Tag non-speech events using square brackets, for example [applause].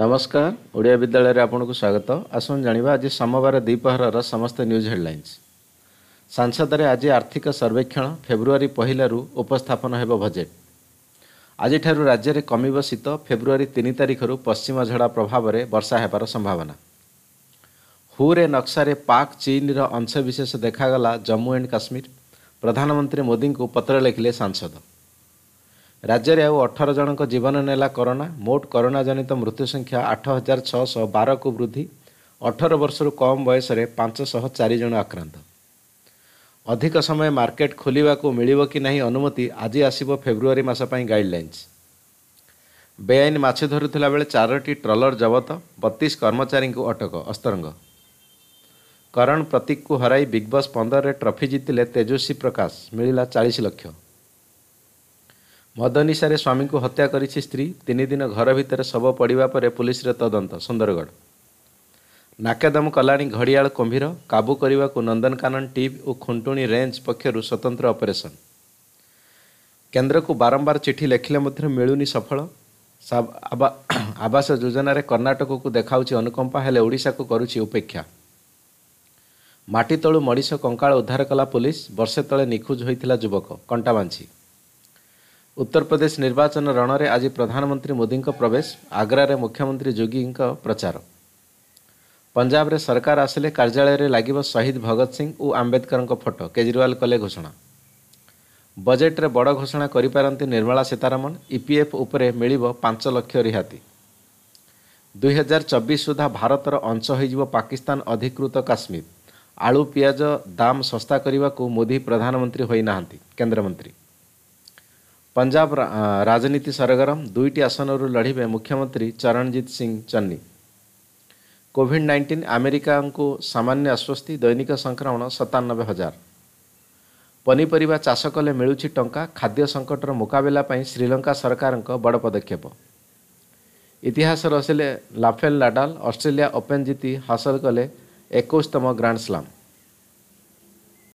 ନମସ୍କାର ଓଡ଼ିଆ ବିଦ୍ୟାଳୟରେ ଆପଣଙ୍କୁ ସ୍ୱାଗତ ଆସନ୍ତୁ ଜାଣିବା ଆଜି ସୋମବାର ଦ୍ୱିପହରର ସମସ୍ତ ନ୍ୟୁଜ୍ ହେଡ଼ଲାଇନ୍ସ ସାଂସଦରେ ଆଜି ଆର୍ଥିକ ସର୍ବେକ୍ଷଣ ଫେବୃଆରୀ ପହିଲାରୁ ଉପସ୍ଥାପନ ହେବ ବଜେଟ୍ ଆଜିଠାରୁ ରାଜ୍ୟରେ କମିବ ଶୀତ ଫେବୃଆରୀ ତିନି ତାରିଖରୁ ପଶ୍ଚିମ ଝଡ଼ା ପ୍ରଭାବରେ ବର୍ଷା ହେବାର ସମ୍ଭାବନା ହୁରେ ନକ୍ସାରେ ପାକ୍ ଚୀନ୍ର ଅଂଶବିଶେଷ ଦେଖାଗଲା ଜମ୍ମୁ ଆଣ୍ଡ କାଶ୍ମୀର ପ୍ରଧାନମନ୍ତ୍ରୀ ମୋଦିଙ୍କୁ ପତ୍ର ଲେଖିଲେ ସାଂସଦ ରାଜ୍ୟରେ ଆଉ ଅଠର ଜଣଙ୍କ ଜୀବନ ନେଲା କରୋନା ମୋଟ କରୋନା ଜନିତ ମୃତ୍ୟୁ ସଂଖ୍ୟା ଆଠ ହଜାର ଛଅଶହ ବାରକୁ ବୃଦ୍ଧି ଅଠର ବର୍ଷରୁ କମ୍ ବୟସରେ ପାଞ୍ଚଶହ ଚାରି ଜଣ ଆକ୍ରାନ୍ତ ଅଧିକ ସମୟ ମାର୍କେଟ ଖୋଲିବାକୁ ମିଳିବ କି ନାହିଁ ଅନୁମତି ଆଜି ଆସିବ ଫେବୃଆରୀ ମାସ ପାଇଁ ଗାଇଡ଼ଲାଇନ୍ସ ବେଆଇନ ମାଛ ଧରୁଥିଲା ବେଳେ ଚାରୋଟି ଟ୍ରଲର ଜବତ ବତିଶ କର୍ମଚାରୀଙ୍କୁ ଅଟକ ଅସ୍ତରଙ୍ଗ କରଣ ପ୍ରତୀକକୁ ହରାଇ ବିଗ୍ ବସ୍ ପନ୍ଦରରେ ଟ୍ରଫି ଜିତିଲେ ତେଜସ୍ୱୀ ପ୍ରକାଶ ମିଳିଲା ଚାଳିଶ ଲକ୍ଷ ମଦ ସ୍ୱାମୀଙ୍କୁ ହତ୍ୟା କରିଛି ସ୍ତ୍ରୀ ତିନି ଦିନ ଘର ଭିତରେ ଶବ ପଡ଼ିବା ପରେ ପୁଲିସ୍ର ତଦନ୍ତ ସୁନ୍ଦରଗଡ଼ ନାକେଦମ କଲାଣି ଘଡ଼ିଆଳ କୁମ୍ଭୀର କାବୁ କରିବାକୁ ନନ୍ଦନକାନନ ଟିଭ୍ ଓ ଖୁଣ୍ଟୁଣି ରେଞ୍ଜ ପକ୍ଷରୁ ସ୍ୱତନ୍ତ୍ର ଅପରେସନ୍ କେନ୍ଦ୍ରକୁ ବାରମ୍ବାର ଚିଠି ଲେଖିଲେ ମଧ୍ୟ ମିଳୁନି ସଫଳ [coughs] ଆବାସ ଯୋଜନାରେ କର୍ଣ୍ଣାଟକକୁ ଦେଖାଉଛି ଅନୁକମ୍ପା ହେଲେ ଓଡ଼ିଶାକୁ କରୁଛି ଉପେକ୍ଷା ମାଟି ତଳୁ ମଣିଷ କଙ୍କାଳ ଉଦ୍ଧାର କଲା ପୁଲିସ୍ ବର୍ଷେ ତଳେ ନିଖୋଜ ହୋଇଥିଲା ଯୁବକ କଣ୍ଟାବାଞ୍ଛି ଉତ୍ତରପ୍ରଦେଶ ନିର୍ବାଚନ ରଣରେ ଆଜି ପ୍ରଧାନମନ୍ତ୍ରୀ ମୋଦିଙ୍କ ପ୍ରବେଶ ଆଗ୍ରାରେ ମୁଖ୍ୟମନ୍ତ୍ରୀ ଯୋଗୀଙ୍କ ପ୍ରଚାର ପଞ୍ଜାବରେ ସରକାର ଆସିଲେ କାର୍ଯ୍ୟାଳୟରେ ଲାଗିବ ଶହୀଦ ଭଗତ ସିଂ ଓ ଆମ୍ବେଦକରଙ୍କ ଫଟୋ କେଜରିୱାଲ କଲେ ଘୋଷଣା ବଜେଟ୍ରେ ବଡ଼ ଘୋଷଣା କରିପାରନ୍ତି ନିର୍ମଳା ସୀତାରମଣ ଇପିଏଫ୍ ଉପରେ ମିଳିବ ପାଞ୍ଚ ଲକ୍ଷ ରିହାତି ଦୁଇହଜାର ଚବିଶ ସୁଦ୍ଧା ଭାରତର ଅଂଶ ହୋଇଯିବ ପାକିସ୍ତାନ ଅଧିକୃତ କାଶ୍ମୀର ଆଳୁ ପିଆଜ ଦାମ୍ ଶସ୍ତା କରିବାକୁ ମୋଦି ପ୍ରଧାନମନ୍ତ୍ରୀ ହୋଇନାହାନ୍ତି କେନ୍ଦ୍ରମନ୍ତ୍ରୀ ପଞ୍ଜାବ ରାଜନୀତି ସରଗରମ ଦୁଇଟି ଆସନରୁ ଲଢ଼ିବେ ମୁଖ୍ୟମନ୍ତ୍ରୀ ଚରଣଜିତ ସିଂ ଚନ୍ନି କୋଭିଡ଼ ନାଇଣ୍ଟିନ୍ ଆମେରିକାଙ୍କୁ ସାମାନ୍ୟ ଆଶ୍ୱସ୍ତି ଦୈନିକ ସଂକ୍ରମଣ ସତାନବେ ହଜାର ପନିପରିବା ଚାଷ କଲେ ମିଳୁଛି ଟଙ୍କା ଖାଦ୍ୟ ସଙ୍କଟର ମୁକାବିଲା ପାଇଁ ଶ୍ରୀଲଙ୍କା ସରକାରଙ୍କ ବଡ଼ ପଦକ୍ଷେପ ଇତିହାସ ରସିଲେ ଲାଫେଲ୍ ନାଡାଲ୍ ଅଷ୍ଟ୍ରେଲିଆ ଓପେନ୍ ଜିତି ହାସଲ କଲେ ଏକୋଇଶତମ ଗ୍ରାଣ୍ଡସ୍ଲାମ୍